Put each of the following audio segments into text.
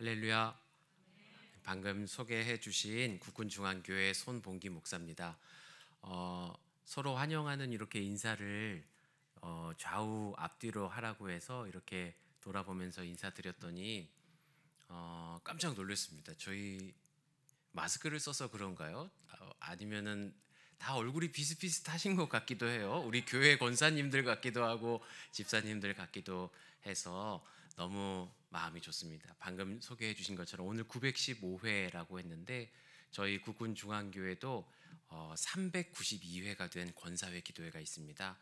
할렐루야. 방금 소개해 주신 국군중앙교회 손봉기 목사입니다. 어, 서로 환영하는 이렇게 인사를 어, 좌우 앞뒤로 하라고 해서 이렇게 돌아보면서 인사드렸더니 어, 깜짝 놀랐습니다. 저희 마스크를 써서 그런가요? 아, 아니면은 다 얼굴이 비슷비슷하신 것 같기도 해요. 우리 교회 권사님들 같기도 하고 집사님들 같기도 해서 너무 마음이 좋습니다. 방금 소개해 주신 것처럼 오늘 915회라고 했는데 저희 국군 중앙교회도 392회가 어, 된 권사회 기도회가 있습니다.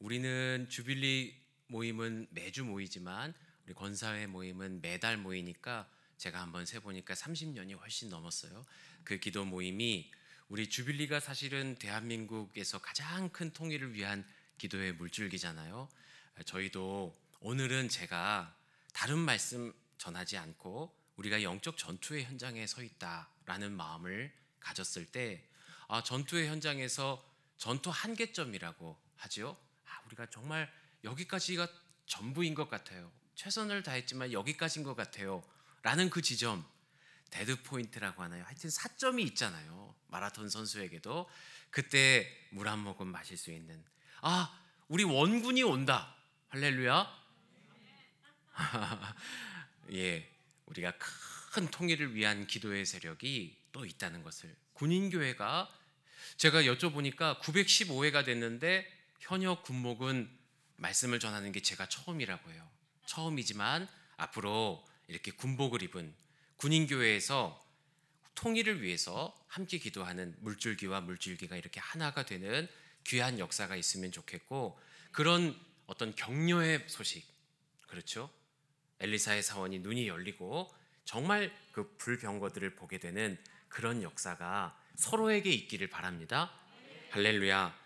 우리는 주빌리 모임은 매주 모이지만 우리 권사회 모임은 매달 모이니까 제가 한번 세 보니까 30년이 훨씬 넘었어요. 그 기도 모임이 우리 주빌리가 사실은 대한민국에서 가장 큰 통일을 위한 기도의 물줄기잖아요. 저희도 오늘은 제가 다른 말씀 전하지 않고 우리가 영적 전투의 현장에 서 있다라는 마음을 가졌을 때 아, 전투의 현장에서 전투 한계점이라고 하죠. 아, 우리가 정말 여기까지가 전부인 것 같아요. 최선을 다했지만 여기까지인 것 같아요. 라는 그 지점, 데드 포인트라고 하나요? 하여튼 사점이 있잖아요. 마라톤 선수에게도 그때 물 한 모금 마실 수 있는 아, 우리 원군이 온다. 할렐루야. 예, 우리가 큰 통일을 위한 기도의 세력이 또 있다는 것을 군인 교회가 제가 여쭤보니까 915회가 됐는데 현역 군목은 말씀을 전하는 게 제가 처음이라고 해요. 처음이지만 앞으로 이렇게 군복을 입은 군인 교회에서 통일을 위해서 함께 기도하는 물줄기와 물줄기가 이렇게 하나가 되는 귀한 역사가 있으면 좋겠고 그런 어떤 격려의 소식 그렇죠? 엘리사의 사원이 눈이 열리고 정말 그 불병거들을 보게 되는 그런 역사가 서로에게 있기를 바랍니다. 할렐루야.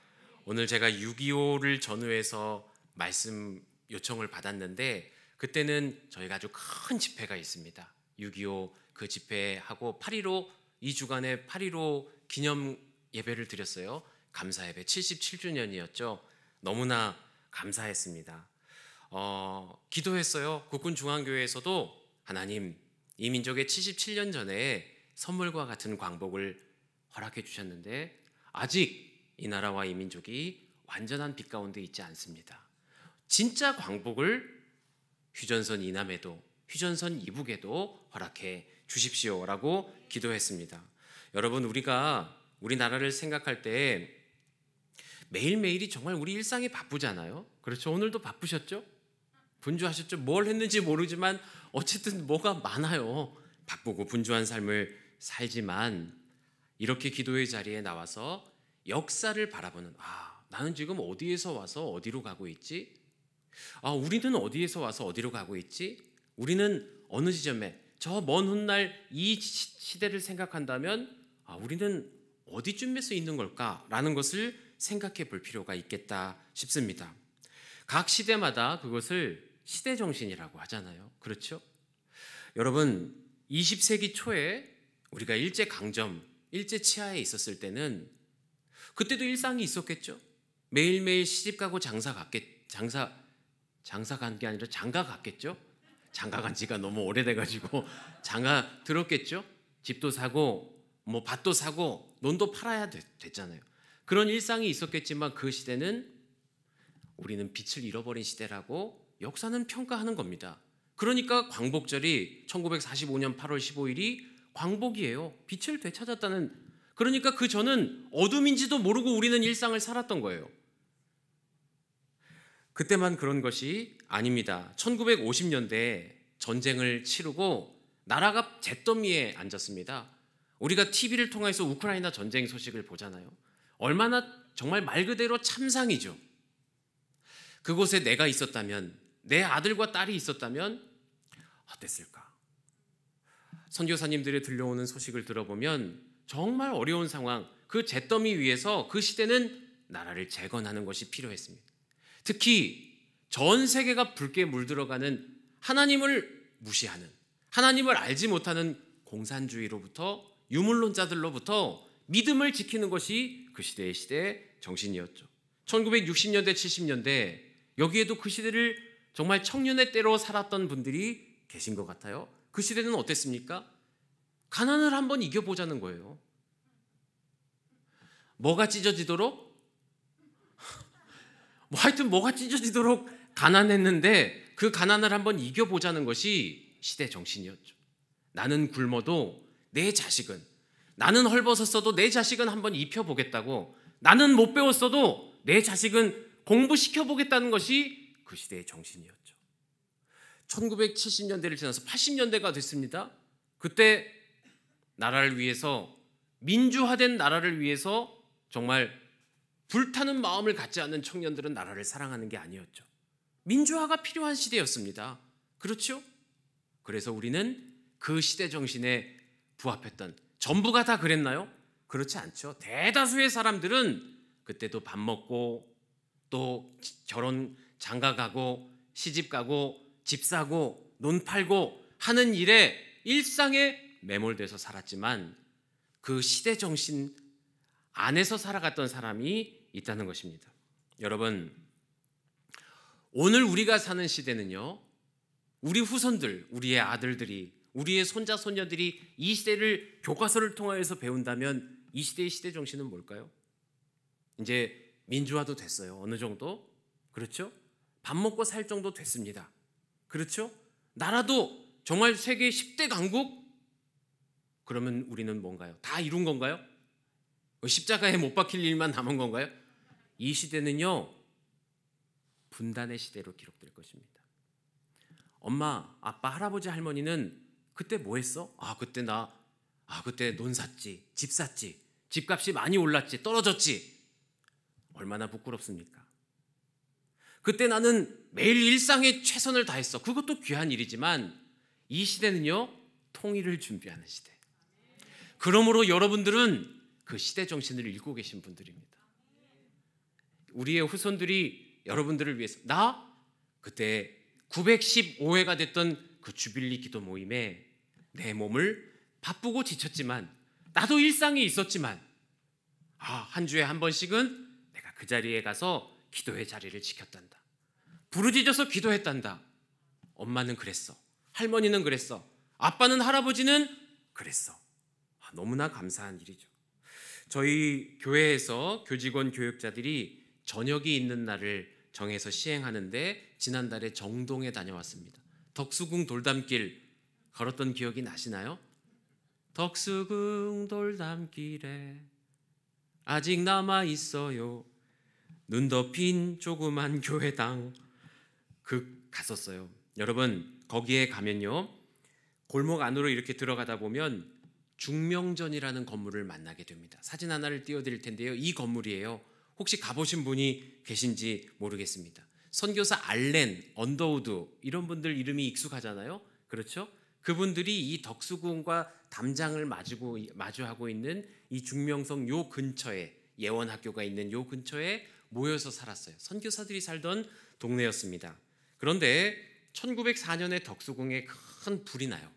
오늘 제가 6.25를 전후해서 말씀 요청을 받았는데 그때는 저희가 아주 큰 집회가 있습니다. 6.25 그 집회하고 8.15이 주간에 8.15 기념 예배를 드렸어요. 감사 예배 77주년이었죠. 너무나 감사했습니다. 어, 기도했어요. 국군 중앙교회에서도 하나님 이민족의 77년 전에 선물과 같은 광복을 허락해 주셨는데 아직 이 나라와 이 민족이 완전한 빛 가운데 있지 않습니다. 진짜 광복을 휴전선 이남에도 휴전선 이북에도 허락해 주십시오라고 기도했습니다. 여러분 우리가 우리나라를 생각할 때 매일매일이 정말 우리 일상이 바쁘잖아요. 그렇죠. 오늘도 바쁘셨죠? 분주하셨죠? 뭘 했는지 모르지만 어쨌든 뭐가 많아요. 바쁘고 분주한 삶을 살지만 이렇게 기도의 자리에 나와서 역사를 바라보는 아, 나는 지금 어디에서 와서 어디로 가고 있지? 아, 우리는 어디에서 와서 어디로 가고 있지? 우리는 어느 지점에 저 먼 훗날 이 시대를 생각한다면 아, 우리는 어디쯤에서 있는 걸까라는 것을 생각해 볼 필요가 있겠다 싶습니다. 각 시대마다 그것을 시대 정신이라고 하잖아요. 그렇죠? 여러분, 20세기 초에 우리가 일제 강점, 일제 치하에 있었을 때는 그때도 일상이 있었겠죠. 매일매일 시집 가고 장사 갔겠 장사 장사 간 게 아니라 장가 갔겠죠. 장가 간 지가 너무 오래돼 가지고 장가 들었겠죠. 집도 사고 뭐 밭도 사고 논도 팔아야 됐, 잖아요 그런 일상이 있었겠지만 그 시대는 우리는 빛을 잃어버린 시대라고 역사는 평가하는 겁니다. 그러니까 광복절이 1945년 8월 15일이 광복이에요. 빛을 되찾았다는 그러니까 그 저는 어둠인지도 모르고 우리는 일상을 살았던 거예요. 그때만 그런 것이 아닙니다. 1950년대에 전쟁을 치르고 나라가 잿더미에 앉았습니다. 우리가 TV를 통해서 우크라이나 전쟁 소식을 보잖아요. 얼마나 정말 말 그대로 참상이죠. 그곳에 내가 있었다면 내 아들과 딸이 있었다면 어땠을까? 선교사님들의 들려오는 소식을 들어보면 정말 어려운 상황, 그 잿더미 위에서 그 시대는 나라를 재건하는 것이 필요했습니다. 특히 전 세계가 붉게 물들어가는 하나님을 무시하는 하나님을 알지 못하는 공산주의로부터 유물론자들로부터 믿음을 지키는 것이 그 시대의 시대의 정신이었죠. 1960년대, 70년대 여기에도 그 시대를 정말 청년의 때로 살았던 분들이 계신 것 같아요. 그 시대는 어땠습니까? 가난을 한번 이겨보자는 거예요. 뭐가 찢어지도록? 뭐 하여튼 뭐가 찢어지도록 가난했는데 그 가난을 한번 이겨보자는 것이 시대 정신이었죠. 나는 굶어도 내 자식은, 나는 헐벗었어도 내 자식은 한번 입혀보겠다고, 나는 못 배웠어도 내 자식은 공부시켜보겠다는 것이 그 시대의 정신이었죠. 1970년대를 지나서 80년대가 됐습니다. 그때 나라를 위해서 민주화된 나라를 위해서 정말 불타는 마음을 갖지 않는 청년들은 나라를 사랑하는 게 아니었죠. 민주화가 필요한 시대였습니다. 그렇죠? 그래서 우리는 그 시대 정신에 부합했던 전부가 다 그랬나요? 그렇지 않죠. 대다수의 사람들은 그때도 밥 먹고 또 결혼 장가 가고 시집 가고 집 사고 논 팔고 하는 일에 일상에 매몰돼서 살았지만 그 시대 정신 안에서 살아갔던 사람이 있다는 것입니다. 여러분, 오늘 우리가 사는 시대는요, 우리 후손들, 우리의 아들들이, 우리의 손자, 손녀들이 이 시대를 교과서를 통하여서 배운다면 이 시대의 시대 정신은 뭘까요? 이제 민주화도 됐어요. 어느 정도? 그렇죠? 밥 먹고 살 정도 됐습니다. 그렇죠? 나라도 정말 세계 10대 강국? 그러면 우리는 뭔가요? 다 이룬 건가요? 어, 십자가에 못 박힐 일만 남은 건가요? 이 시대는요, 분단의 시대로 기록될 것입니다. 엄마, 아빠, 할아버지, 할머니는 그때 뭐 했어? 아, 그때 나, 아, 그때 논 샀지, 집 샀지, 집값이 많이 올랐지, 떨어졌지. 얼마나 부끄럽습니까? 그때 나는 매일 일상에 최선을 다했어. 그것도 귀한 일이지만 이 시대는요, 통일을 준비하는 시대. 그러므로 여러분들은 그 시대 정신을 읽고 계신 분들입니다. 우리의 후손들이 여러분들을 위해서 나 그때 915회가 됐던 그 주빌리 기도 모임에 내 몸을 바쁘고 지쳤지만 나도 일상이 있었지만 아, 한 주에 한 번씩은 내가 그 자리에 가서 기도의 자리를 지켰단다. 부르짖어서 기도했단다. 엄마는 그랬어. 할머니는 그랬어. 아빠는 할아버지는 그랬어. 아, 너무나 감사한 일이죠. 저희 교회에서 교직원 교육자들이 저녁이 있는 날을 정해서 시행하는데 지난달에 정동에 다녀왔습니다. 덕수궁 돌담길 걸었던 기억이 나시나요? 덕수궁 돌담길에 아직 남아 있어요. 눈 덮인 조그만 교회당 그 갔었어요. 여러분 거기에 가면요 골목 안으로 이렇게 들어가다 보면 중명전이라는 건물을 만나게 됩니다. 사진 하나를 띄워드릴 텐데요. 이 건물이에요. 혹시 가보신 분이 계신지 모르겠습니다. 선교사 알렌, 언더우드 이런 분들 이름이 익숙하잖아요. 그렇죠? 그분들이 이 덕수궁과 담장을 마주고 마주하고 있는 이 중명성 요 근처에 예원 학교가 있는 요 근처에 모여서 살았어요. 선교사들이 살던 동네였습니다. 그런데 1904년에 덕수궁에 큰 불이 나요.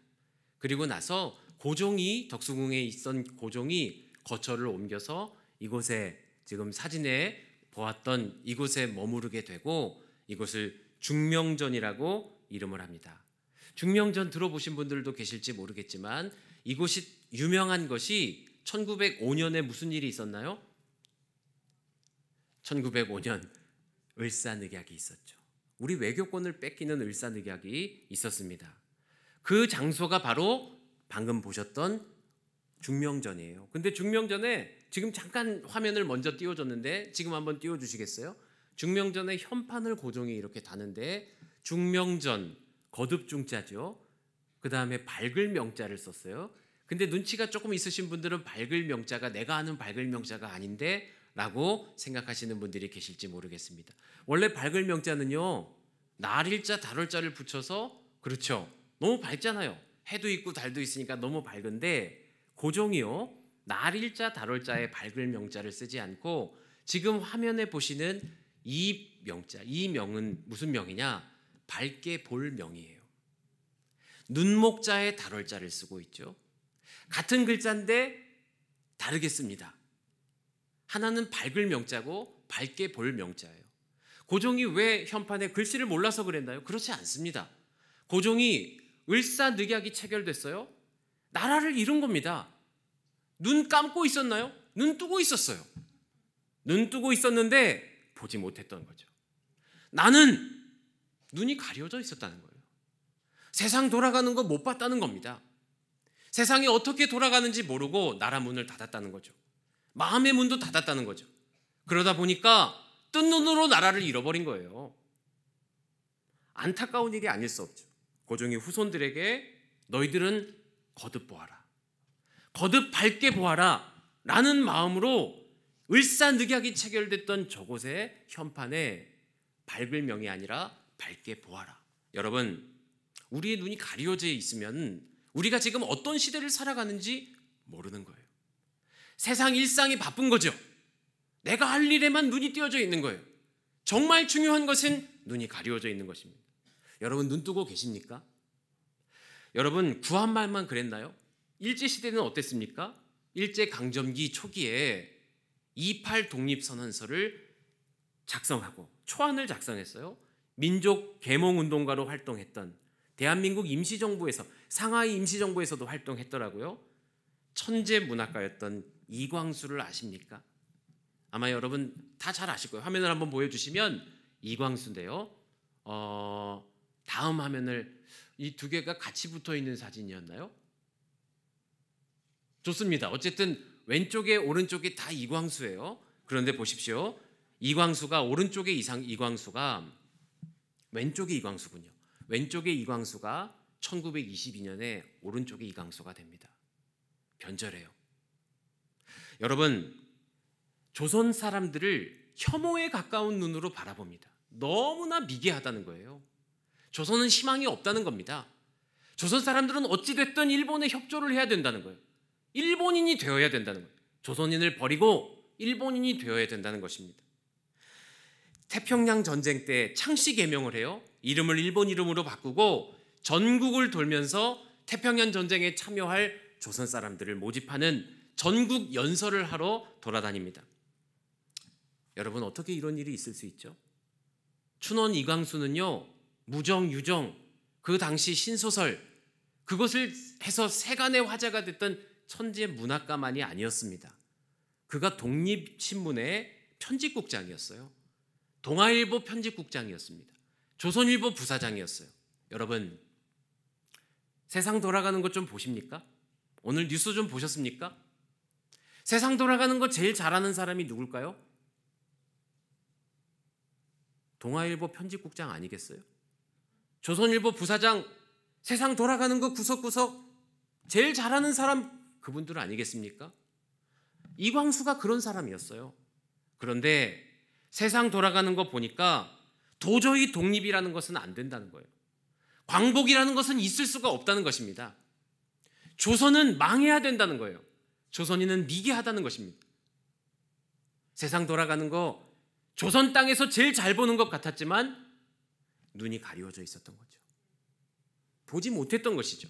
그리고 나서 고종이 덕수궁에 있던 고종이 거처를 옮겨서 이곳에 지금 사진에 보았던 이곳에 머무르게 되고 이곳을 중명전이라고 이름을 합니다. 중명전 들어보신 분들도 계실지 모르겠지만 이곳이 유명한 것이 1905년에 무슨 일이 있었나요? 1905년 을사늑약이 있었죠. 우리 외교권을 뺏기는 을사늑약이 있었습니다. 그 장소가 바로 방금 보셨던 중명전이에요. 근데 중명전에 지금 잠깐 화면을 먼저 띄워줬는데 지금 한번 띄워주시겠어요? 중명전에 현판을 고정이 이렇게 다는데 중명전 거듭중자죠. 그 다음에 밝을 명자를 썼어요. 근데 눈치가 조금 있으신 분들은 밝을 명자가 내가 아는 밝을 명자가 아닌데 라고 생각하시는 분들이 계실지 모르겠습니다. 원래 밝을 명자는요, 날일자, 달월자를 붙여서, 그렇죠. 너무 밝잖아요. 해도 있고 달도 있으니까 너무 밝은데, 고종이요, 날일자, 달월자의 밝을 명자를 쓰지 않고, 지금 화면에 보시는 이 명자, 이 명은 무슨 명이냐? 밝게 볼 명이에요. 눈목자에 달월자를 쓰고 있죠. 같은 글자인데 다르게 씁니다. 하나는 밝을 명자고 밝게 볼 명자예요. 고종이 왜 현판에 글씨를 몰라서 그랬나요? 그렇지 않습니다. 고종이 을사늑약이 체결됐어요. 나라를 잃은 겁니다. 눈 감고 있었나요? 눈 뜨고 있었어요. 눈 뜨고 있었는데 보지 못했던 거죠. 나는 눈이 가려져 있었다는 거예요. 세상 돌아가는 거 못 봤다는 겁니다. 세상이 어떻게 돌아가는지 모르고 나라 문을 닫았다는 거죠. 마음의 문도 닫았다는 거죠. 그러다 보니까 뜬 눈으로 나라를 잃어버린 거예요. 안타까운 일이 아닐 수 없죠. 고종의 후손들에게 너희들은 거듭 보아라. 거듭 밝게 보아라. 라는 마음으로 을사늑약이 체결됐던 저곳의 현판에 밝을 명이 아니라 밝게 보아라. 여러분, 우리의 눈이 가려져 있으면 우리가 지금 어떤 시대를 살아가는지 모르는 거예요. 세상 일상이 바쁜 거죠. 내가 할 일에만 눈이 띄어져 있는 거예요. 정말 중요한 것은 눈이 가려져 있는 것입니다. 여러분 눈 뜨고 계십니까? 여러분 구한 말만 그랬나요? 일제 시대는 어땠습니까? 일제 강점기 초기에 28 독립선언서를 작성하고 초안을 작성했어요. 민족 계몽 운동가로 활동했던 대한민국 임시정부에서 상하이 임시정부에서도 활동했더라고요. 천재 문학가였던 이광수를 아십니까? 아마 여러분 다 잘 아실 거예요. 화면을 한번 보여주시면 이광수인데요. 어, 다음 화면을 이 두 개가 같이 붙어 있는 사진이었나요? 좋습니다. 어쨌든 왼쪽에 오른쪽에 다 이광수예요. 그런데 보십시오. 이광수가 오른쪽에 이상 이광수가 왼쪽에 이광수군요. 왼쪽에 이광수가 1922년에 오른쪽에 이광수가 됩니다. 변절해요. 여러분 조선 사람들을 혐오에 가까운 눈으로 바라봅니다. 너무나 미개하다는 거예요. 조선은 희망이 없다는 겁니다. 조선 사람들은 어찌됐든 일본에 협조를 해야 된다는 거예요. 일본인이 되어야 된다는 거예요. 조선인을 버리고 일본인이 되어야 된다는 것입니다. 태평양 전쟁 때 창씨 개명을 해요. 이름을 일본 이름으로 바꾸고 전국을 돌면서 태평양 전쟁에 참여할 조선 사람들을 모집하는 전국 연설을 하러 돌아다닙니다. 여러분 어떻게 이런 일이 있을 수 있죠? 춘원 이광수는요 무정 유정 그 당시 신소설 그것을 해서 세간의 화제가 됐던 천재 문학가만이 아니었습니다. 그가 독립신문의 편집국장이었어요. 동아일보 편집국장이었습니다. 조선일보 부사장이었어요. 여러분 세상 돌아가는 것 좀 보십니까? 오늘 뉴스 좀 보셨습니까? 세상 돌아가는 거 제일 잘하는 사람이 누굴까요? 동아일보 편집국장 아니겠어요? 조선일보 부사장 세상 돌아가는 거 구석구석 제일 잘하는 사람 그분들 아니겠습니까? 이광수가 그런 사람이었어요. 그런데 세상 돌아가는 거 보니까 도저히 독립이라는 것은 안 된다는 거예요. 광복이라는 것은 있을 수가 없다는 것입니다. 조선은 망해야 된다는 거예요. 조선인은 미개하다는 것입니다. 세상 돌아가는 거 조선 땅에서 제일 잘 보는 것 같았지만 눈이 가리워져 있었던 거죠. 보지 못했던 것이죠.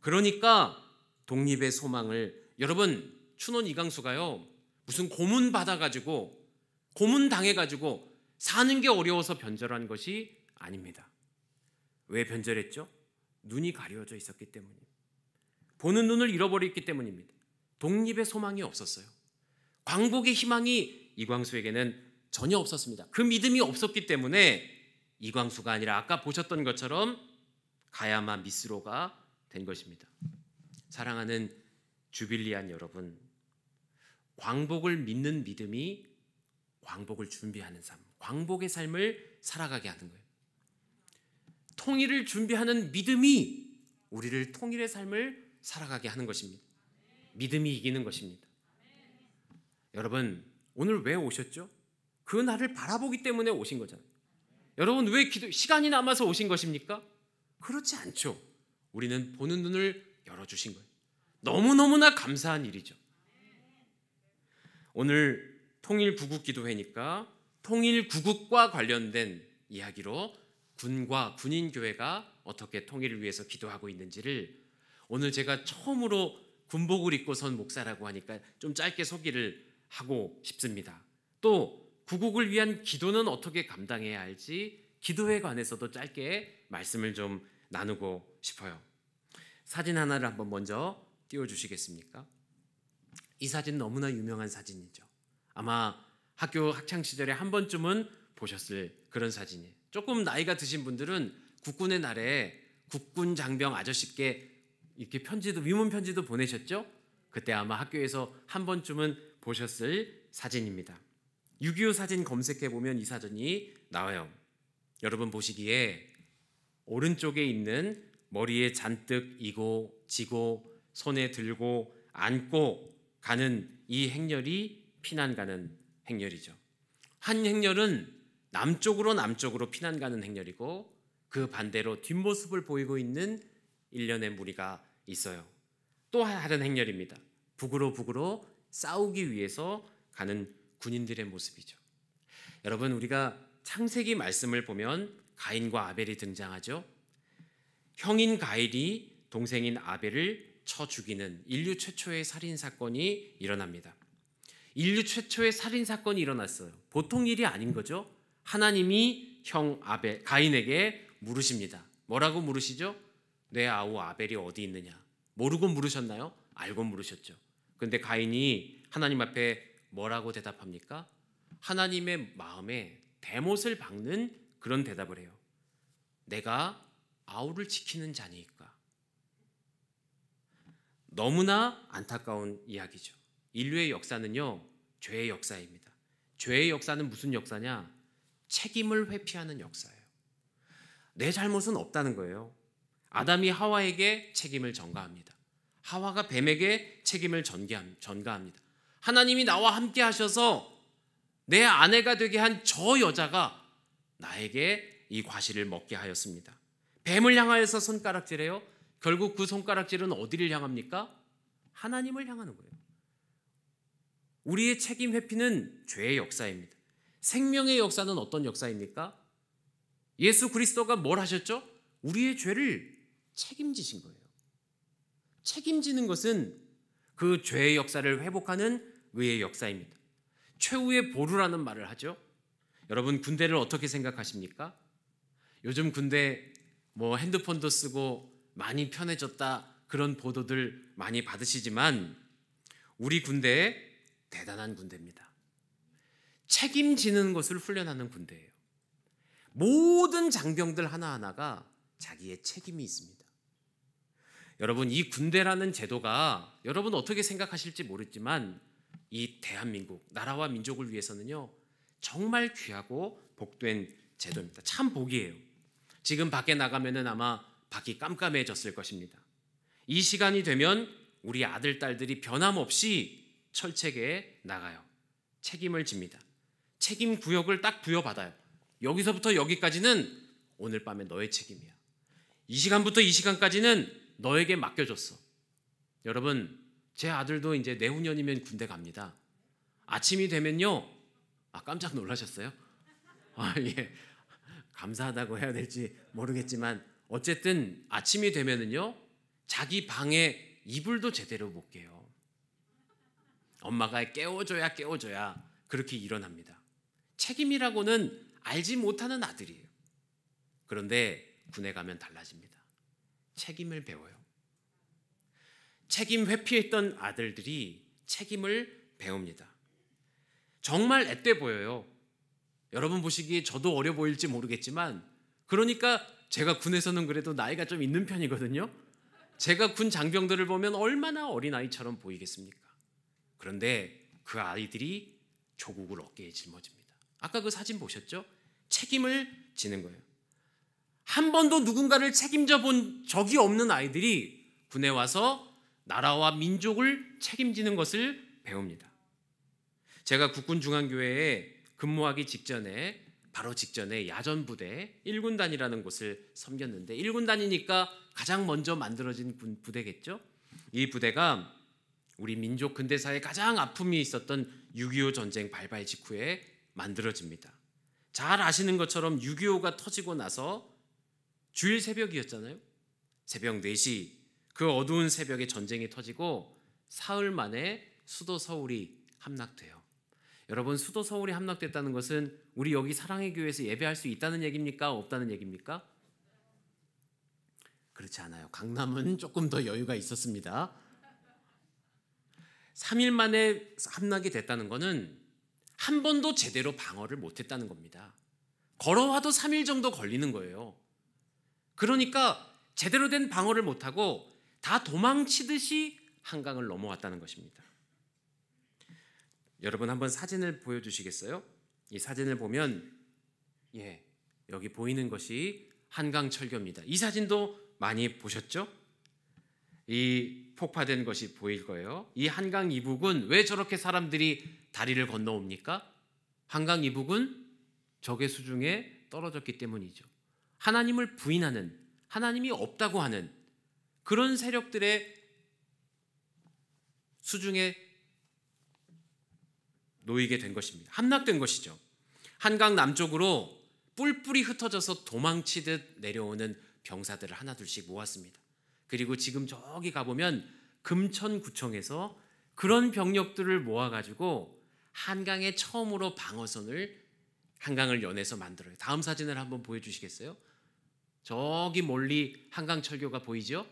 그러니까 독립의 소망을 여러분 춘원 이강수가요 무슨 고문 받아가지고 고문 당해가지고 사는 게 어려워서 변절한 것이 아닙니다. 왜 변절했죠? 눈이 가려져 있었기 때문입니다. 보는 눈을 잃어버렸기 때문입니다. 독립의 소망이 없었어요. 광복의 희망이 이광수에게는 전혀 없었습니다. 그 믿음이 없었기 때문에 이광수가 아니라 아까 보셨던 것처럼 가야마 미스로가 된 것입니다. 사랑하는 주빌리안 여러분, 광복을 믿는 믿음이 광복을 준비하는 삶, 광복의 삶을 살아가게 하는 거예요. 통일을 준비하는 믿음이 우리를 통일의 삶을 살아가게 하는 것입니다. 믿음이 이기는 것입니다. 여러분, 오늘 왜 오셨죠? 그 날을 바라보기 때문에 오신 거잖아요. 여러분, 왜 기도, 시간이 남아서 오신 것입니까? 그렇지 않죠. 우리는 보는 눈을 열어주신 거예요. 너무너무나 감사한 일이죠. 오늘 통일구국기도회니까 통일구국과 관련된 이야기로 군과 군인교회가 어떻게 통일을 위해서 기도하고 있는지를 오늘 제가 처음으로 군복을 입고 선 목사라고 하니까 좀 짧게 소개를 하고 싶습니다. 또 구국을 위한 기도는 어떻게 감당해야 할지 기도에 관해서도 짧게 말씀을 좀 나누고 싶어요. 사진 하나를 한번 먼저 띄워 주시겠습니까? 이 사진 너무나 유명한 사진이죠. 아마 학교 학창 시절에 한 번쯤은 보셨을 그런 사진이에요. 조금 나이가 드신 분들은 국군의 날에 국군 장병 아저씨께 이렇게 편지도 위문 편지도 보내셨죠? 그때 아마 학교에서 한 번쯤은 보셨을 사진입니다. 6.25 사진 검색해 보면 이 사진이 나와요. 여러분 보시기에 오른쪽에 있는 머리에 잔뜩 이고 지고 손에 들고 안고 가는 이 행렬이 피난 가는 행렬이죠. 한 행렬은 남쪽으로 남쪽으로 피난 가는 행렬이고 그 반대로 뒷모습을 보이고 있는 일련의 무리가 있어요. 또 다른 행렬입니다. 북으로 북으로 싸우기 위해서 가는 군인들의 모습이죠. 여러분 우리가 창세기 말씀을 보면 가인과 아벨이 등장하죠. 형인 가일이 동생인 아벨을 쳐 죽이는 인류 최초의 살인 사건이 일어납니다. 인류 최초의 살인 사건이 일어났어요. 보통 일이 아닌 거죠. 하나님이 형 아벨 가인에게 물으십니다. 뭐라고 물으시죠? 내 아우 아벨이 어디 있느냐? 모르고 물으셨나요? 알고 물으셨죠. 근데 가인이 하나님 앞에 뭐라고 대답합니까? 하나님의 마음에 대못을 박는 그런 대답을 해요. 내가 아우를 지키는 자니까. 너무나 안타까운 이야기죠. 인류의 역사는요, 죄의 역사입니다. 죄의 역사는 무슨 역사냐? 책임을 회피하는 역사예요. 내 잘못은 없다는 거예요. 아담이 하와에게 책임을 전가합니다. 하와가 뱀에게 책임을 전가합니다. 하나님이 나와 함께 하셔서 내 아내가 되게 한 저 여자가 나에게 이 과실을 먹게 하였습니다. 뱀을 향하여서 손가락질해요. 결국 그 손가락질은 어디를 향합니까? 하나님을 향하는 거예요. 우리의 책임 회피는 죄의 역사입니다. 생명의 역사는 어떤 역사입니까? 예수 그리스도가 뭘 하셨죠? 우리의 죄를 책임지신 거예요. 책임지는 것은 그 죄의 역사를 회복하는 의의 역사입니다. 최후의 보루라는 말을 하죠. 여러분 군대를 어떻게 생각하십니까? 요즘 군대 뭐 핸드폰도 쓰고 많이 편해졌다 그런 보도들 많이 받으시지만 우리 군대 대단한 군대입니다. 책임지는 것을 훈련하는 군대예요. 모든 장병들 하나하나가 자기의 책임이 있습니다. 여러분 이 군대라는 제도가 여러분 어떻게 생각하실지 모르지만 이 대한민국 나라와 민족을 위해서는요 정말 귀하고 복된 제도입니다. 참 복이에요. 지금 밖에 나가면은 아마 밖이 깜깜해졌을 것입니다. 이 시간이 되면 우리 아들 딸들이 변함없이 철책에 나가요. 책임을 집니다. 책임 구역을 딱 부여받아요. 여기서부터 여기까지는 오늘 밤에 너의 책임이야. 이 시간부터 이 시간까지는 너에게 맡겨줬어. 여러분, 제 아들도 이제 내후년이면 군대 갑니다. 아침이 되면요. 아, 깜짝 놀라셨어요? 아, 예. 감사하다고 해야 될지 모르겠지만 어쨌든 아침이 되면은요. 자기 방에 이불도 제대로 못 깨요. 엄마가 깨워줘야 깨워줘야 그렇게 일어납니다. 책임이라고는 알지 못하는 아들이에요. 그런데 군에 가면 달라집니다. 책임을 배워요. 책임 회피했던 아들들이 책임을 배웁니다. 정말 앳돼 보여요. 여러분 보시기에 저도 어려 보일지 모르겠지만 그러니까 제가 군에서는 그래도 나이가 좀 있는 편이거든요. 제가 군 장병들을 보면 얼마나 어린아이처럼 보이겠습니까? 그런데 그 아이들이 조국을 어깨에 짊어집니다. 아까 그 사진 보셨죠? 책임을 지는 거예요. 한 번도 누군가를 책임져 본 적이 없는 아이들이 군에 와서 나라와 민족을 책임지는 것을 배웁니다. 제가 국군중앙교회에 근무하기 직전에 바로 직전에 야전부대 1군단이라는 곳을 섬겼는데 1군단이니까 가장 먼저 만들어진 부대겠죠. 이 부대가 우리 민족 근대사에 가장 아픔이 있었던 6.25 전쟁 발발 직후에 만들어집니다. 잘 아시는 것처럼 6.25가 터지고 나서 주일 새벽이었잖아요. 새벽 4시 그 어두운 새벽에 전쟁이 터지고 사흘 만에 수도 서울이 함락돼요. 여러분 수도 서울이 함락됐다는 것은 우리 여기 사랑의 교회에서 예배할 수 있다는 얘기입니까? 없다는 얘기입니까? 그렇지 않아요. 강남은 조금 더 여유가 있었습니다. 3일 만에 함락이 됐다는 것은 한 번도 제대로 방어를 못했다는 겁니다. 걸어와도 3일 정도 걸리는 거예요. 그러니까 제대로 된 방어를 못하고 다 도망치듯이 한강을 넘어왔다는 것입니다. 여러분 한번 사진을 보여주시겠어요? 이 사진을 보면 예 여기 보이는 것이 한강 철교입니다. 이 사진도 많이 보셨죠? 이 폭파된 것이 보일 거예요. 이 한강 이북은 왜 저렇게 사람들이 다리를 건너옵니까? 한강 이북은 적의 수중에 떨어졌기 때문이죠. 하나님을 부인하는 하나님이 없다고 하는 그런 세력들의 수중에 놓이게 된 것입니다. 함락된 것이죠. 한강 남쪽으로 뿔뿔이 흩어져서 도망치듯 내려오는 병사들을 하나둘씩 모았습니다. 그리고 지금 저기 가보면 금천구청에서 그런 병력들을 모아가지고 한강에 처음으로 방어선을 한강을 연해서 만들어요. 다음 사진을 한번 보여주시겠어요? 저기 멀리 한강 철교가 보이죠?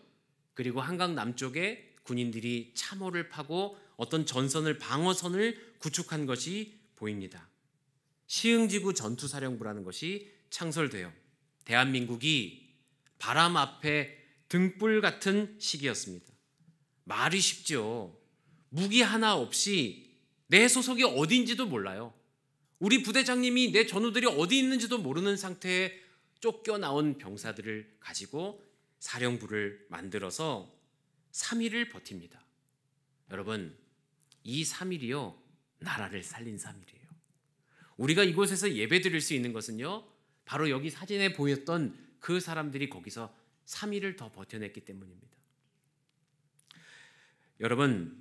그리고 한강 남쪽에 군인들이 참호를 파고 어떤 전선을 방어선을 구축한 것이 보입니다. 시흥지구 전투사령부라는 것이 창설되어 대한민국이 바람 앞에 등불 같은 시기였습니다. 말이 쉽죠. 무기 하나 없이 내 소속이 어딘지도 몰라요. 우리 부대장님이 내 전우들이 어디 있는지도 모르는 상태에 쫓겨 나온 병사들을 가지고 사령부를 만들어서 3일을 버팁니다. 여러분, 이 3일이요. 나라를 살린 3일이에요. 우리가 이곳에서 예배 드릴 수 있는 것은요. 바로 여기 사진에 보였던 그 사람들이 거기서 3일을 더 버텨냈기 때문입니다. 여러분,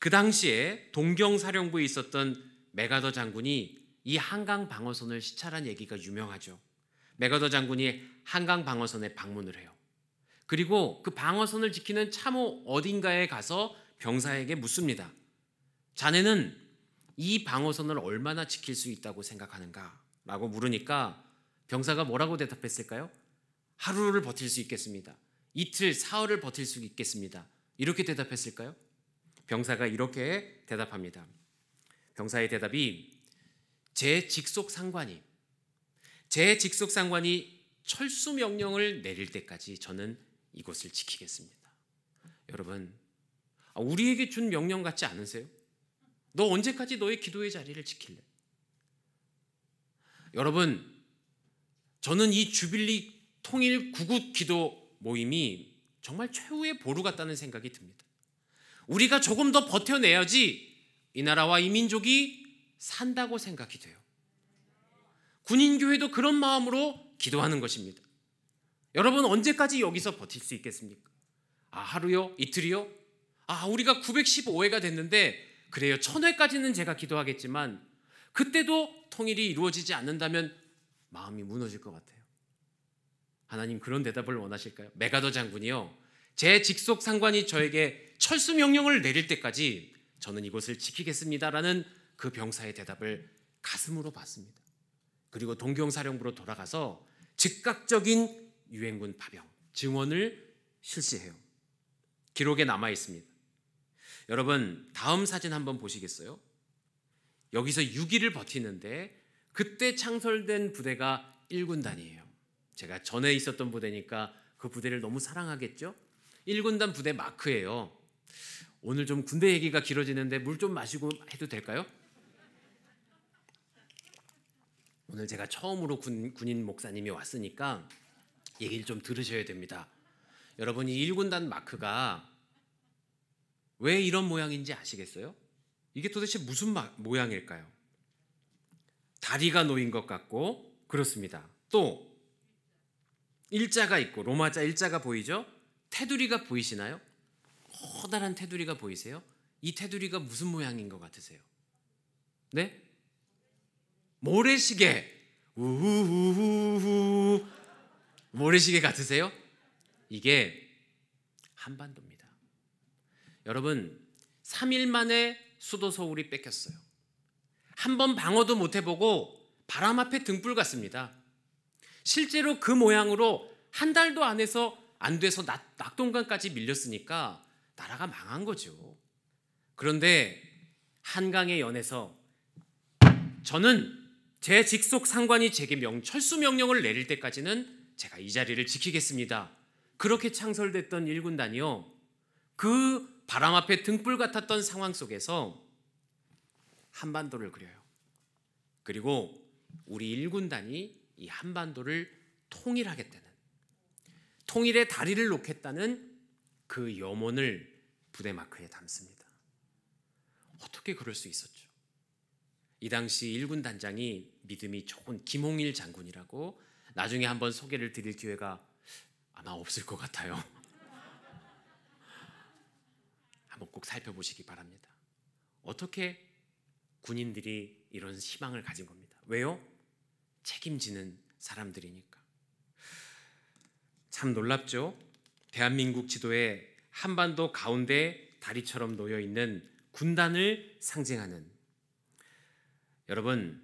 그 당시에 동경사령부에 있었던 메가더 장군이 이 한강 방어선을 시찰한 얘기가 유명하죠. 맥어더 장군이 한강 방어선에 방문을 해요. 그리고 그 방어선을 지키는 참호 어딘가에 가서 병사에게 묻습니다. 자네는 이 방어선을 얼마나 지킬 수 있다고 생각하는가? 라고 물으니까 병사가 뭐라고 대답했을까요? 하루를 버틸 수 있겠습니다. 이틀, 사흘을 버틸 수 있겠습니다. 이렇게 대답했을까요? 병사가 이렇게 대답합니다. 병사의 대답이 제 직속 상관이 제 직속 상관이 철수 명령을 내릴 때까지 저는 이곳을 지키겠습니다. 여러분, 아, 우리에게 준 명령 같지 않으세요? 너 언제까지 너의 기도의 자리를 지킬래? 여러분, 저는 이 주빌리 통일 구국 기도 모임이 정말 최후의 보루 같다는 생각이 듭니다. 우리가 조금 더 버텨내야지 이 나라와 이 민족이 산다고 생각이 돼요. 군인교회도 그런 마음으로 기도하는 것입니다. 여러분, 언제까지 여기서 버틸 수 있겠습니까? 아, 하루요? 이틀이요? 아, 우리가 915회가 됐는데, 그래요. 1회까지는 제가 기도하겠지만, 그때도 통일이 이루어지지 않는다면 마음이 무너질 것 같아요. 하나님 그런 대답을 원하실까요? 메가더 장군이요. 제 직속 상관이 저에게 철수 명령을 내릴 때까지 저는 이곳을 지키겠습니다라는 그 병사의 대답을 가슴으로 받습니다. 그리고 동경사령부로 돌아가서 즉각적인 유엔군 파병 증원을 실시해요. 기록에 남아 있습니다. 여러분 다음 사진 한번 보시겠어요? 여기서 6일을 버티는데 그때 창설된 부대가 1군단이에요. 제가 전에 있었던 부대니까 그 부대를 너무 사랑하겠죠? 1군단 부대 마크예요. 오늘 좀 군대 얘기가 길어지는데 물 좀 마시고 해도 될까요? 오늘 제가 처음으로 군, 군인 목사님이 왔으니까 얘기를 좀 들으셔야 됩니다. 여러분 이 1군단 마크가 왜 이런 모양인지 아시겠어요? 이게 도대체 무슨 마, 모양일까요? 다리가 놓인 것 같고 그렇습니다. 또 일자가 있고 로마자 일자가 보이죠? 테두리가 보이시나요? 커다란 테두리가 보이세요? 이 테두리가 무슨 모양인 것 같으세요? 네? 모래시계 우후후후 모래시계 같으세요? 이게 한반도입니다. 여러분 3일 만에 수도 서울이 뺏겼어요. 한 번 방어도 못 해보고 바람 앞에 등불 같습니다. 실제로 그 모양으로 한 달도 안 해서 안 돼서 낙, 낙동강까지 밀렸으니까 나라가 망한 거죠. 그런데 한강의 연에서 저는 제 직속 상관이 제게 명 철수 명령을 내릴 때까지는 제가 이 자리를 지키겠습니다. 그렇게 창설됐던 일군단이요. 그 바람 앞에 등불 같았던 상황 속에서 한반도를 그려요. 그리고 우리 일군단이 이 한반도를 통일하겠다는 통일의 다리를 놓겠다는 그 염원을 부대마크에 담습니다. 어떻게 그럴 수 있었죠? 이 당시 일군 단장이 믿음이 좋은 김홍일 장군이라고 나중에 한번 소개를 드릴 기회가 아마 없을 것 같아요. 한번 꼭 살펴보시기 바랍니다. 어떻게 군인들이 이런 희망을 가진 겁니다. 왜요? 책임지는 사람들이니까. 참 놀랍죠? 대한민국 지도에 한반도 가운데 다리처럼 놓여 있는 군단을 상징하는 여러분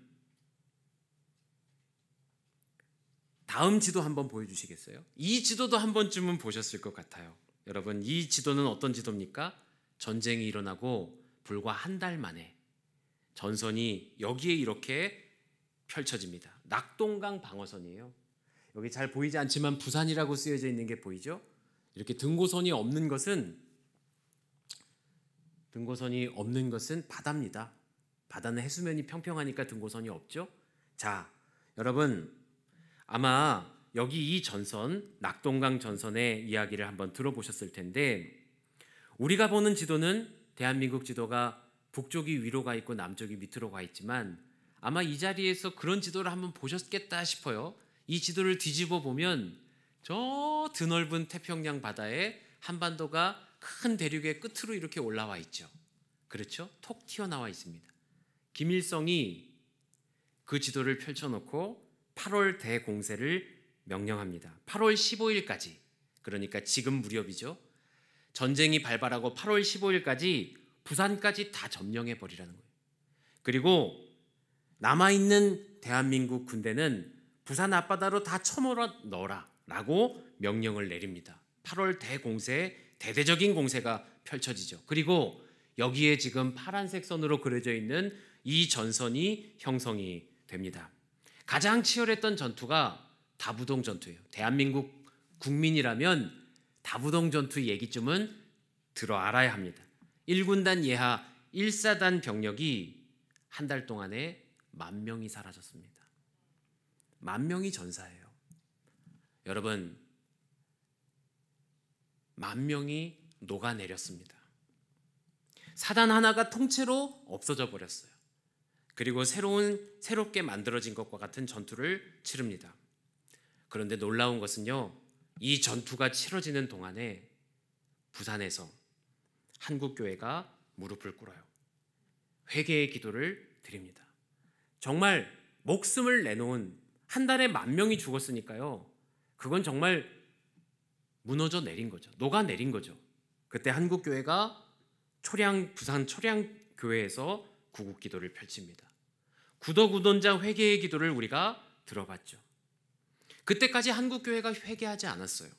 다음 지도 한번 보여주시겠어요? 이 지도도 한 번쯤은 보셨을 것 같아요. 여러분, 이 지도는 어떤 지도입니까? 전쟁이 일어나고 불과 한 달 만에 전선이 여기에 이렇게 펼쳐집니다. 낙동강 방어선이에요. 여기 잘 보이지 않지만 부산이라고 쓰여져 있는 게 보이죠? 이렇게 등고선이 없는 것은 등고선이 없는 것은 바다입니다. 바다는 해수면이 평평하니까 등고선이 없죠. 자, 여러분 아마 여기 이 전선 낙동강 전선의 이야기를 한번 들어보셨을 텐데 우리가 보는 지도는 대한민국 지도가 북쪽이 위로 가 있고 남쪽이 밑으로 가 있지만 아마 이 자리에서 그런 지도를 한번 보셨겠다 싶어요. 이 지도를 뒤집어 보면 저 드넓은 태평양 바다에 한반도가 큰 대륙의 끝으로 이렇게 올라와 있죠. 그렇죠? 톡 튀어나와 있습니다. 김일성이 그 지도를 펼쳐놓고 8월 대공세를 명령합니다. 8월 15일까지 그러니까 지금 무렵이죠. 전쟁이 발발하고 8월 15일까지 부산까지 다 점령해 버리라는 거예요. 그리고 남아 있는 대한민국 군대는 부산 앞바다로 다 쳐몰아 넣어라라고 명령을 내립니다. 8월 대공세 대대적인 공세가 펼쳐지죠. 그리고 여기에 지금 파란색 선으로 그려져 있는 이 전선이 형성이 됩니다. 가장 치열했던 전투가 다부동 전투예요. 대한민국 국민이라면 다부동 전투 얘기쯤은 들어 알아야 합니다. 1군단 예하 1사단 병력이 한 달 동안에 만 명이 사라졌습니다. 만 명이 전사예요. 여러분, 만 명이 녹아내렸습니다. 사단 하나가 통째로 없어져 버렸어요. 그리고 새로운 새롭게 만들어진 것과 같은 전투를 치릅니다. 그런데 놀라운 것은요. 이 전투가 치러지는 동안에 부산에서 한국 교회가 무릎을 꿇어요. 회개의 기도를 드립니다. 정말 목숨을 내놓은 한 달에 만 명이 죽었으니까요. 그건 정말 무너져 내린 거죠. 녹아 내린 거죠. 그때 한국 교회가 초량 부산 초량 교회에서 구국 기도를 펼칩니다. 구도구돈자 회개의 기도를 우리가 들어봤죠. 그때까지 한국 교회가 회개하지 않았어요.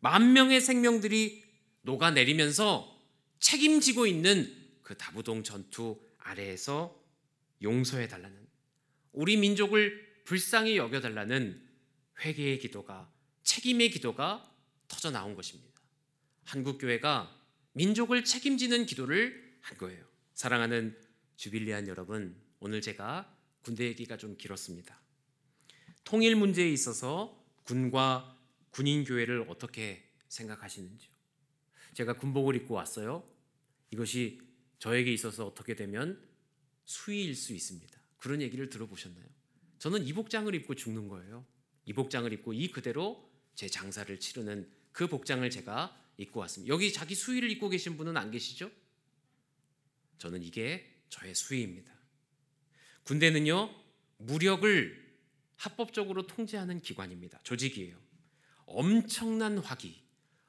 만 명의 생명들이 녹아내리면서 책임지고 있는 그 다부동 전투 아래에서 용서해 달라는 우리 민족을 불쌍히 여겨 달라는 회개의 기도가 책임의 기도가 터져 나온 것입니다. 한국 교회가 민족을 책임지는 기도를 한 거예요. 사랑하는 주빌리안 여러분, 오늘 제가 군대 얘기가 좀 길었습니다. 통일 문제에 있어서 군과 군인 교회를 어떻게 생각하시는지요? 제가 군복을 입고 왔어요. 이것이 저에게 있어서 어떻게 되면 수위일 수 있습니다. 그런 얘기를 들어보셨나요? 저는 이 복장을 입고 죽는 거예요. 이 복장을 입고 이 그대로 제 장사를 치르는 그 복장을 제가 입고 왔습니다. 여기 자기 수위를 입고 계신 분은 안 계시죠? 저는 이게 저의 수위입니다 군대는요 무력을 합법적으로 통제하는 기관입니다. 조직이에요. 엄청난 화기,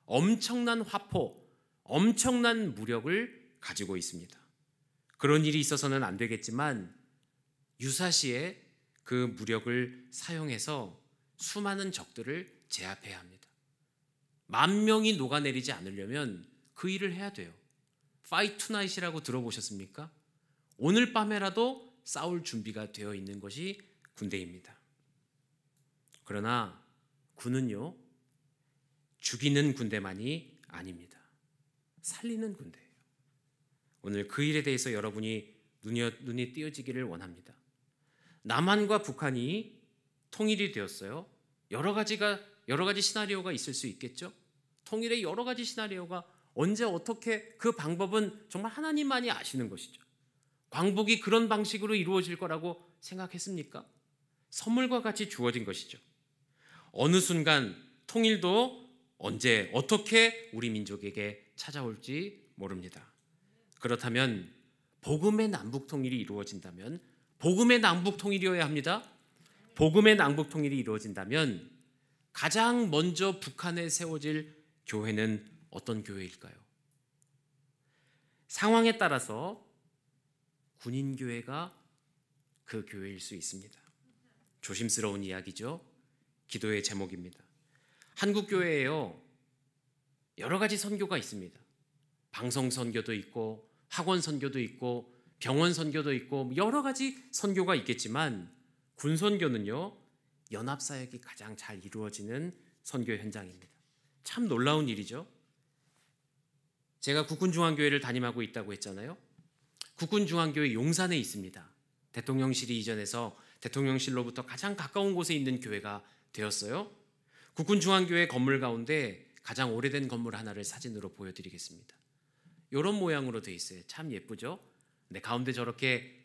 엄청난 화포, 엄청난 무력을 가지고 있습니다. 그런 일이 있어서는 안 되겠지만 유사시에 그 무력을 사용해서 수많은 적들을 제압해야 합니다. 만 명이 녹아내리지 않으려면 그 일을 해야 돼요. 파이트 나잇이라고 들어보셨습니까? 오늘 밤에라도 싸울 준비가 되어 있는 것이 군대입니다. 그러나 군은요, 죽이는 군대만이 아닙니다. 살리는 군대예요. 오늘 그 일에 대해서 여러분이 눈이, 눈이 띄어지기를 원합니다. 남한과 북한이 통일이 되었어요. 여러 가지가 여러 가지 시나리오가 있을 수 있겠죠. 통일의 여러 가지 시나리오가 언제 어떻게 그 방법은 정말 하나님만이 아시는 것이죠. 광복이 그런 방식으로 이루어질 거라고 생각했습니까? 선물과 같이 주어진 것이죠. 어느 순간 통일도 언제 어떻게 우리 민족에게 찾아올지 모릅니다. 그렇다면 복음의 남북 통일이 이루어진다면 복음의 남북 통일이어야 합니다. 복음의 남북 통일이 이루어진다면 가장 먼저 북한에 세워질 교회는 어떤 교회일까요? 상황에 따라서 군인교회가 그 교회일 수 있습니다. 조심스러운 이야기죠. 기도의 제목입니다. 한국교회에요. 여러 가지 선교가 있습니다. 방송 선교도 있고, 학원 선교도 있고, 병원 선교도 있고, 뭐 여러 가지 선교가 있겠지만, 군 선교는요, 연합사역이 가장 잘 이루어지는 선교 현장입니다. 참 놀라운 일이죠. 제가 국군중앙교회를 담임하고 있다고 했잖아요. 국군중앙교회 용산에 있습니다. 대통령실이 이전해서 대통령실로부터 가장 가까운 곳에 있는 교회가 되었어요. 국군중앙교회 건물 가운데 가장 오래된 건물 하나를 사진으로 보여드리겠습니다. 이런 모양으로 되어 있어요. 참 예쁘죠? 네, 가운데 저렇게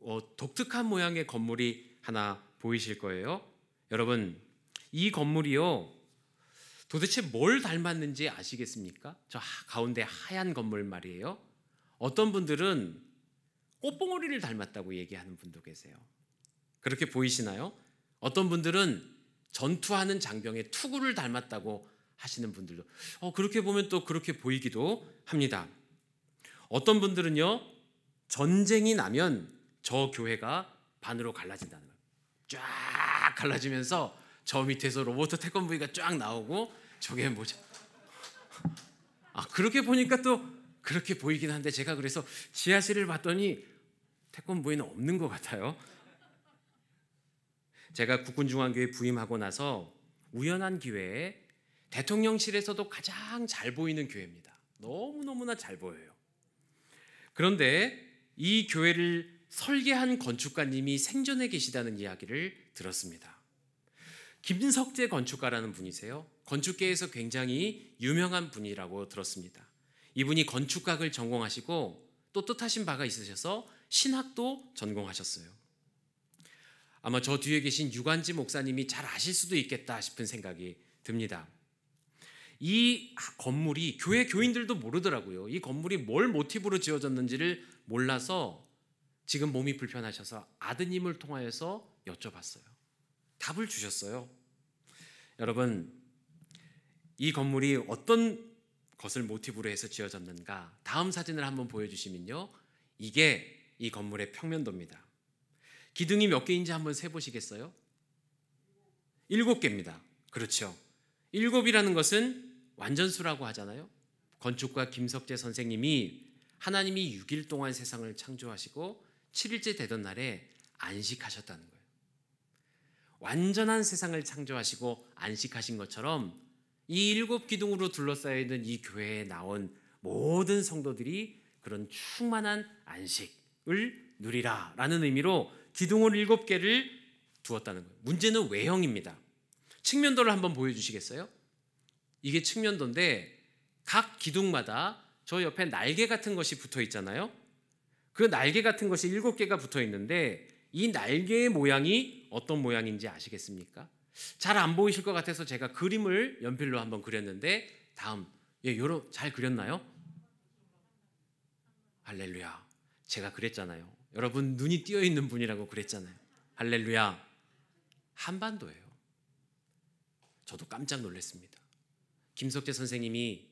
어, 독특한 모양의 건물이 하나 보이실 거예요. 여러분, 이 건물이요. 도대체 뭘 닮았는지 아시겠습니까? 저 가운데 하얀 건물 말이에요. 어떤 분들은 꽃봉오리를 닮았다고 얘기하는 분도 계세요. 그렇게 보이시나요? 어떤 분들은 전투하는 장병의 투구를 닮았다고 하시는 분들도 어, 그렇게 보면 또 그렇게 보이기도 합니다. 어떤 분들은요 전쟁이 나면 저 교회가 반으로 갈라진다는 거예요. 쫙 갈라지면서 저 밑에서 로버트 태권브이가 쫙 나오고 저게 뭐죠? 아 그렇게 보니까 또 그렇게 보이긴 한데 제가 그래서 지하실을 봤더니 태권부에는 없는 것 같아요. 제가 국군중앙교회 부임하고 나서 우연한 기회에 대통령실에서도 가장 잘 보이는 교회입니다. 너무너무나 잘 보여요. 그런데 이 교회를 설계한 건축가님이 생존해 계시다는 이야기를 들었습니다. 김석재 건축가라는 분이세요. 건축계에서 굉장히 유명한 분이라고 들었습니다. 이분이 건축학을 전공하시고 또 뜻하신 바가 있으셔서 신학도 전공하셨어요. 아마 저 뒤에 계신 유관지 목사님이 잘 아실 수도 있겠다 싶은 생각이 듭니다. 이 건물이 교회 교인들도 모르더라고요. 이 건물이 뭘 모티브로 지어졌는지를 몰라서 지금 몸이 불편하셔서 아드님을 통하여서 여쭤봤어요. 답을 주셨어요. 여러분, 이 건물이 어떤 것을 모티브로 해서 지어졌는가? 다음 사진을 한번 보여주시면요. 이게 이 건물의 평면도입니다. 기둥이 몇 개인지 한번 세보시겠어요? 일곱 개입니다. 그렇죠. 일곱이라는 것은 완전수라고 하잖아요. 건축가 김석재 선생님이 하나님이 6일 동안 세상을 창조하시고 7일째 되던 날에 안식하셨다는 거예요. 완전한 세상을 창조하시고 안식하신 것처럼 이 일곱 기둥으로 둘러싸여 있는 이 교회에 나온 모든 성도들이 그런 충만한 안식을 누리라 라는 의미로 기둥을 일곱 개를 두었다는 거예요. 문제는 외형입니다. 측면도를 한번 보여주시겠어요? 이게 측면도인데 각 기둥마다 저 옆에 날개 같은 것이 붙어 있잖아요. 그 날개 같은 것이 일곱 개가 붙어 있는데 이 날개의 모양이 어떤 모양인지 아시겠습니까? 잘안 보이실 것 같아서 제가 그림을 연필로 한번 그렸는데 다음 예, 요로잘 그렸나요? 할렐루야. 제가 그랬잖아요. 여러분 눈이 띄어 있는 분이라고 그랬잖아요. 할렐루야. 한반도예요. 저도 깜짝 놀랐습니다. 김석재 선생님이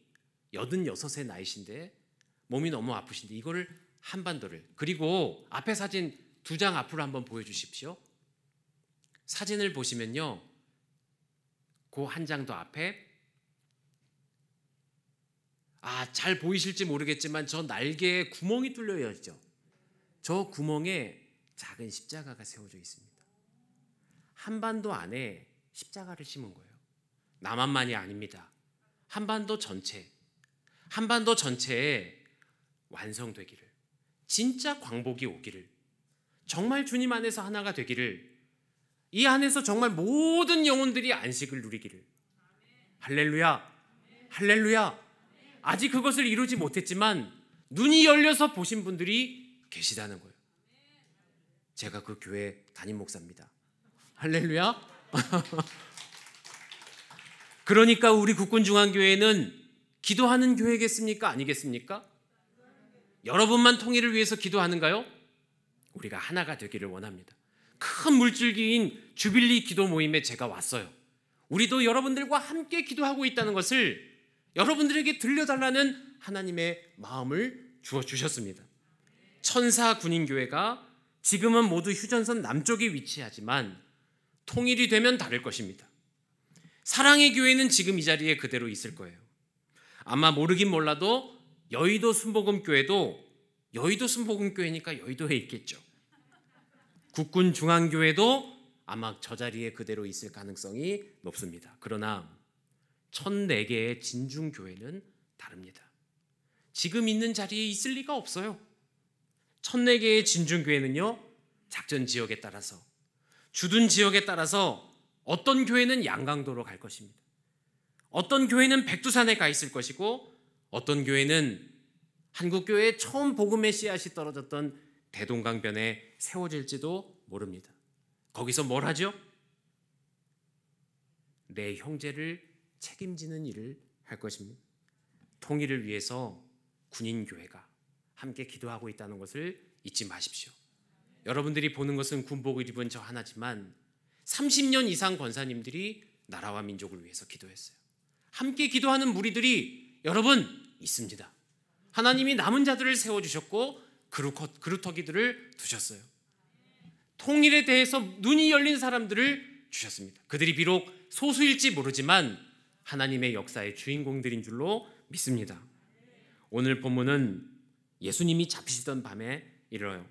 86세 나이신데 몸이 너무 아프신데 이거를 한반도를 그리고 앞에 사진 두 장 앞으로 한번 보여 주십시오. 사진을 보시면요. 그한 장도 앞에 아, 잘 보이실지 모르겠지만 저 날개에 구멍이 뚫려 있죠. 저 구멍에 작은 십자가가 세워져 있습니다. 한반도 안에 십자가를 심은 거예요. 남한만이 아닙니다. 한반도 전체, 한반도 전체에 완성되기를, 진짜 광복이 오기를, 정말 주님 안에서 하나가 되기를 이 안에서 정말 모든 영혼들이 안식을 누리기를. 할렐루야. 할렐루야. 아직 그것을 이루지 못했지만 눈이 열려서 보신 분들이 계시다는 거예요. 제가 그 교회 담임 목사입니다. 할렐루야. 그러니까 우리 국군중앙교회는 기도하는 교회겠습니까? 아니겠습니까? 여러분만 통일을 위해서 기도하는가요? 우리가 하나가 되기를 원합니다. 큰 물줄기인 주빌리 기도 모임에 제가 왔어요. 우리도 여러분들과 함께 기도하고 있다는 것을 여러분들에게 들려달라는 하나님의 마음을 주어 주셨습니다. 천사 군인 교회가 지금은 모두 휴전선 남쪽에 위치하지만 통일이 되면 다를 것입니다. 사랑의 교회는 지금 이 자리에 그대로 있을 거예요. 아마 모르긴 몰라도 여의도 순복음교회도 여의도 순복음교회니까 여의도에 있겠죠. 국군 중앙교회도 아마 저 자리에 그대로 있을 가능성이 높습니다. 그러나 1 0개의 진중 교회는 다릅니다. 지금 있는 자리에 있을 리가 없어요. 1 0개의 진중 교회는요. 작전 지역에 따라서 주둔 지역에 따라서 어떤 교회는 양강도로 갈 것입니다. 어떤 교회는 백두산에 가 있을 것이고 어떤 교회는 한국교회 처음 복음의 씨앗이 떨어졌던 대동강변에 세워질지도 모릅니다. 거기서 뭘 하죠? 내 형제를 책임지는 일을 할 것입니다. 통일을 위해서 군인교회가 함께 기도하고 있다는 것을 잊지 마십시오. 여러분들이 보는 것은 군복을 입은 저 하나지만 30년 이상 권사님들이 나라와 민족을 위해서 기도했어요. 함께 기도하는 무리들이 여러분 있습니다. 하나님이 남은 자들을 세워주셨고 그루터기들을 두셨어요. 통일에 대해서 눈이 열린 사람들을 주셨습니다. 그들이 비록 소수일지 모르지만 하나님의 역사의 주인공들인 줄로 믿습니다. 오늘 본문은 예수님이 잡히시던 밤에 이르러요.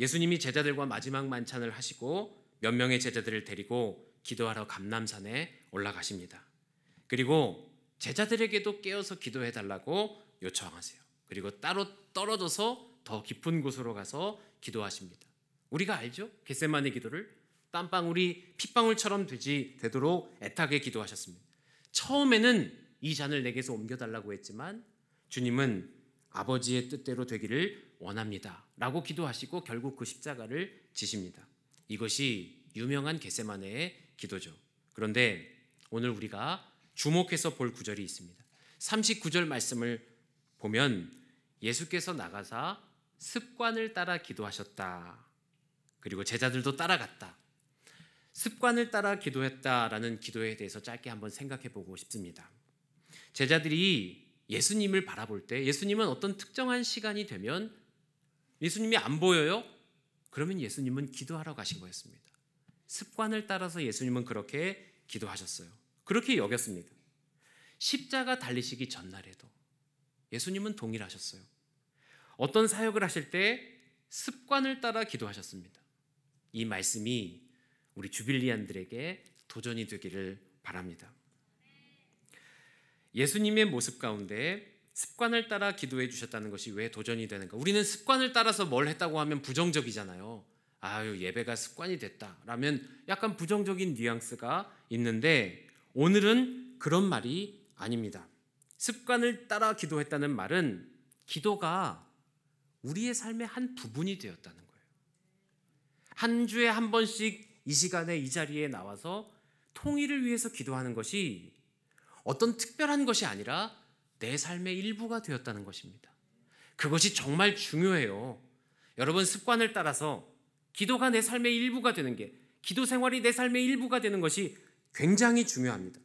예수님이 제자들과 마지막 만찬을 하시고 몇 명의 제자들을 데리고 기도하러 감남산에 올라가십니다. 그리고 제자들에게도 깨어서 기도해 달라고 요청하세요. 그리고 따로 떨어져서 더 깊은 곳으로 가서 기도하십니다. 우리가 알죠? 겟세만의 기도를 땀방울이 핏방울처럼 되지 되도록 애타게 기도하셨습니다. 처음에는 이 잔을 내게서 옮겨달라고 했지만 주님은 아버지의 뜻대로 되기를 원합니다. 라고 기도하시고 결국 그 십자가를 지십니다. 이것이 유명한 겟세만의 기도죠. 그런데 오늘 우리가 주목해서 볼 구절이 있습니다. 39절 말씀을 보면 예수께서 나가사 습관을 따라 기도하셨다 그리고 제자들도 따라갔다. 습관을 따라 기도했다라는 기도에 대해서 짧게 한번 생각해 보고 싶습니다. 제자들이 예수님을 바라볼 때 예수님은 어떤 특정한 시간이 되면 예수님이 안 보여요? 그러면 예수님은 기도하러 가신 거였습니다. 습관을 따라서 예수님은 그렇게 기도하셨어요. 그렇게 여겼습니다. 십자가 달리시기 전날에도 예수님은 동일하셨어요. 어떤 사역을 하실 때 습관을 따라 기도하셨습니다. 이 말씀이 우리 주빌리안들에게 도전이 되기를 바랍니다. 예수님의 모습 가운데 습관을 따라 기도해 주셨다는 것이 왜 도전이 되는가? 우리는 습관을 따라서 뭘 했다고 하면 부정적이잖아요. 아유, 예배가 습관이 됐다. 라면 약간 부정적인 뉘앙스가 있는데 오늘은 그런 말이 아닙니다. 습관을 따라 기도했다는 말은 기도가 우리의 삶의 한 부분이 되었다는 한 주에 한 번씩 이 시간에 이 자리에 나와서 통일을 위해서 기도하는 것이 어떤 특별한 것이 아니라 내 삶의 일부가 되었다는 것입니다. 그것이 정말 중요해요. 여러분 습관을 따라서 기도가 내 삶의 일부가 되는 게 기도 생활이 내 삶의 일부가 되는 것이 굉장히 중요합니다.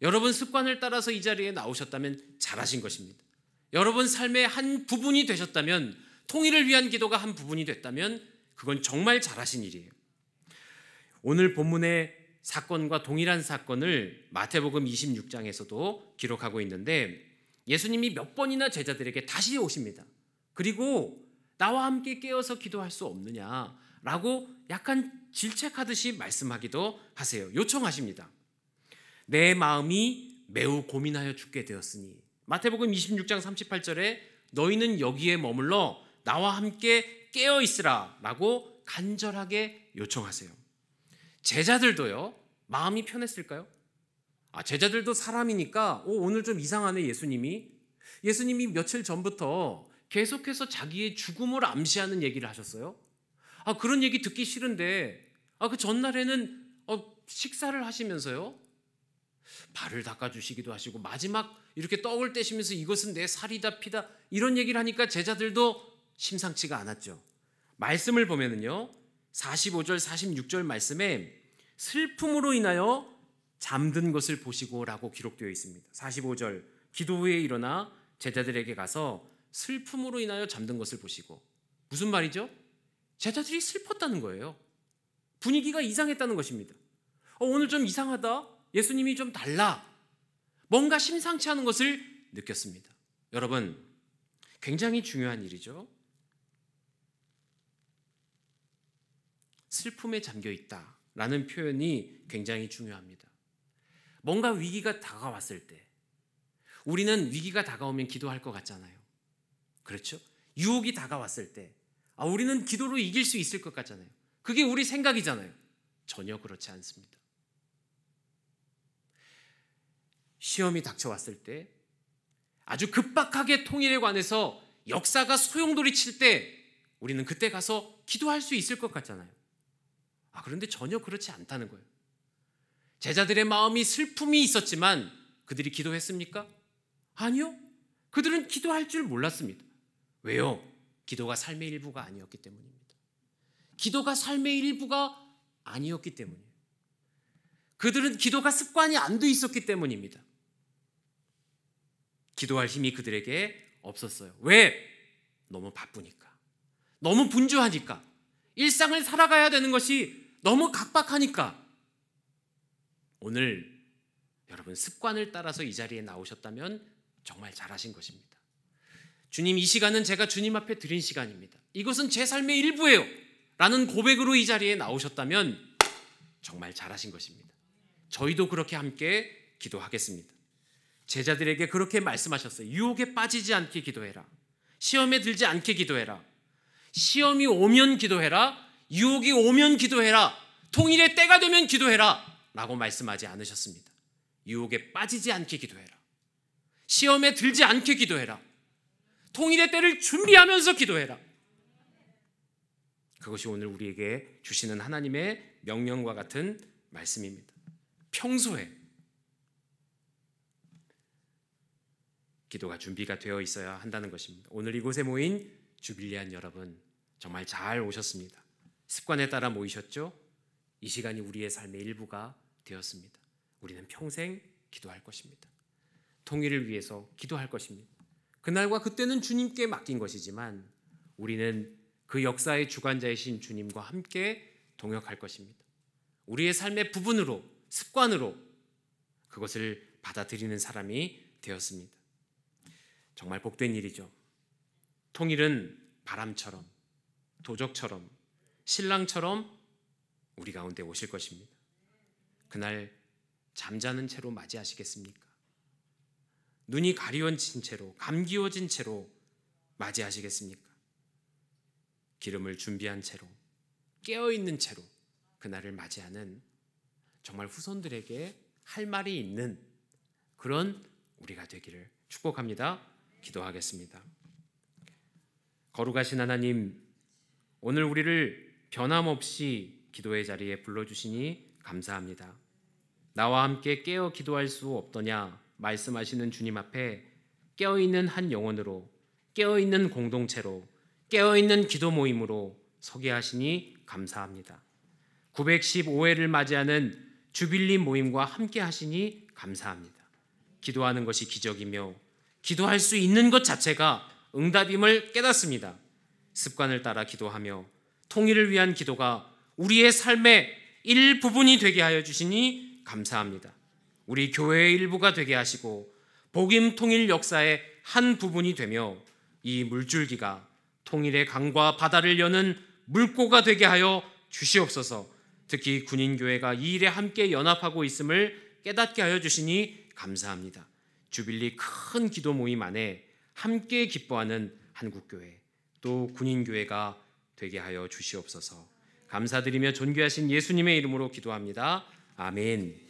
여러분 습관을 따라서 이 자리에 나오셨다면 잘하신 것입니다. 여러분 삶의 한 부분이 되셨다면 통일을 위한 기도가 한 부분이 됐다면 그건 정말 잘하신 일이에요. 오늘 본문의 사건과 동일한 사건을 마태복음 26장에서도 기록하고 있는데 예수님이 몇 번이나 제자들에게 다시 오십니다. 그리고 나와 함께 깨어서 기도할 수 없느냐라고 약간 질책하듯이 말씀하기도 하세요. 요청하십니다. 내 마음이 매우 고민하여 죽게 되었으니 마태복음 26장 38절에 너희는 여기에 머물러 나와 함께 깨어 있으라라고 간절하게 요청하세요. 제자들도요. 마음이 편했을까요? 아, 제자들도 사람이니까 오, 오늘 좀 이상하네 예수님이. 예수님이 며칠 전부터 계속해서 자기의 죽음을 암시하는 얘기를 하셨어요. 아, 그런 얘기 듣기 싫은데 아, 그 전날에는 어, 식사를 하시면서요. 발을 닦아주시기도 하시고 마지막 이렇게 떡을 떼시면서 이것은 내 살이다 피다 이런 얘기를 하니까 제자들도 심상치가 않았죠. 말씀을 보면은요. 45절 46절 말씀에 슬픔으로 인하여 잠든 것을 보시고라고 기록되어 있습니다. 45절 기도 후에 일어나 제자들에게 가서 슬픔으로 인하여 잠든 것을 보시고 무슨 말이죠? 제자들이 슬펐다는 거예요. 분위기가 이상했다는 것입니다. 어, 오늘 좀 이상하다. 예수님이 좀 달라. 뭔가 심상치 않은 것을 느꼈습니다. 여러분, 굉장히 중요한 일이죠. 슬픔에 잠겨 있다. 라는 표현이 굉장히 중요합니다. 뭔가 위기가 다가왔을 때, 우리는 위기가 다가오면 기도할 것 같잖아요. 그렇죠? 유혹이 다가왔을 때, 아, 우리는 기도로 이길 수 있을 것 같잖아요. 그게 우리 생각이잖아요. 전혀 그렇지 않습니다. 시험이 닥쳐왔을 때, 아주 급박하게 통일에 관해서 역사가 소용돌이 칠 때, 우리는 그때 가서 기도할 수 있을 것 같잖아요. 아, 그런데 전혀 그렇지 않다는 거예요. 제자들의 마음이 슬픔이 있었지만 그들이 기도했습니까? 아니요. 그들은 기도할 줄 몰랐습니다. 왜요? 기도가 삶의 일부가 아니었기 때문입니다. 기도가 삶의 일부가 아니었기 때문이에요. 그들은 기도가 습관이 안 돼 있었기 때문입니다. 기도할 힘이 그들에게 없었어요. 왜? 너무 바쁘니까. 너무 분주하니까. 일상을 살아가야 되는 것이 너무 각박하니까 오늘 여러분 습관을 따라서 이 자리에 나오셨다면 정말 잘하신 것입니다. 주님 이 시간은 제가 주님 앞에 드린 시간입니다. 이것은 제 삶의 일부예요. 라는 고백으로 이 자리에 나오셨다면 정말 잘하신 것입니다. 저희도 그렇게 함께 기도하겠습니다. 제자들에게 그렇게 말씀하셨어요. 유혹에 빠지지 않게 기도해라. 시험에 들지 않게 기도해라. 시험이 오면 기도해라. 유혹이 오면 기도해라. 통일의 때가 되면 기도해라. 라고 말씀하지 않으셨습니다. 유혹에 빠지지 않게 기도해라. 시험에 들지 않게 기도해라. 통일의 때를 준비하면서 기도해라. 그것이 오늘 우리에게 주시는 하나님의 명령과 같은 말씀입니다. 평소에 기도가 준비가 되어 있어야 한다는 것입니다. 오늘 이곳에 모인 주빌리안 여러분 정말 잘 오셨습니다. 습관에 따라 모이셨죠? 이 시간이 우리의 삶의 일부가 되었습니다. 우리는 평생 기도할 것입니다. 통일을 위해서 기도할 것입니다. 그날과 그때는 주님께 맡긴 것이지만 우리는 그 역사의 주관자이신 주님과 함께 동역할 것입니다. 우리의 삶의 부분으로 습관으로 그것을 받아들이는 사람이 되었습니다. 정말 복된 일이죠. 통일은 바람처럼 도적처럼 신랑처럼 우리 가운데 오실 것입니다. 그날 잠자는 채로 맞이하시겠습니까? 눈이 가려워진 채로 감기어진 채로 맞이하시겠습니까? 기름을 준비한 채로 깨어 있는 채로 그날을 맞이하는 정말 후손들에게 할 말이 있는 그런 우리가 되기를 축복합니다. 기도하겠습니다. 거룩하신 하나님, 오늘 우리를 변함없이 기도의 자리에 불러주시니 감사합니다. 나와 함께 깨어 기도할 수 없더냐 말씀하시는 주님 앞에 깨어 있는 한 영혼으로 깨어 있는 공동체로 깨어 있는 기도 모임으로 서게 하시니 감사합니다. 915회를 맞이하는 주빌리 모임과 함께 하시니 감사합니다. 기도하는 것이 기적이며 기도할 수 있는 것 자체가 응답임을 깨닫습니다. 습관을 따라 기도하며 통일을 위한 기도가 우리의 삶의 일부분이 되게 하여 주시니 감사합니다. 우리 교회의 일부가 되게 하시고 복음 통일 역사의 한 부분이 되며 이 물줄기가 통일의 강과 바다를 여는 물고가 되게 하여 주시옵소서. 특히 군인 교회가 이 일에 함께 연합하고 있음을 깨닫게 하여 주시니 감사합니다. 주빌리 큰 기도 모임 안에 함께 기뻐하는 한국교회 또 군인 교회가 되게 하여 주시옵소서. 감사드리며 존귀하신 예수님의 이름으로 기도합니다. 아멘.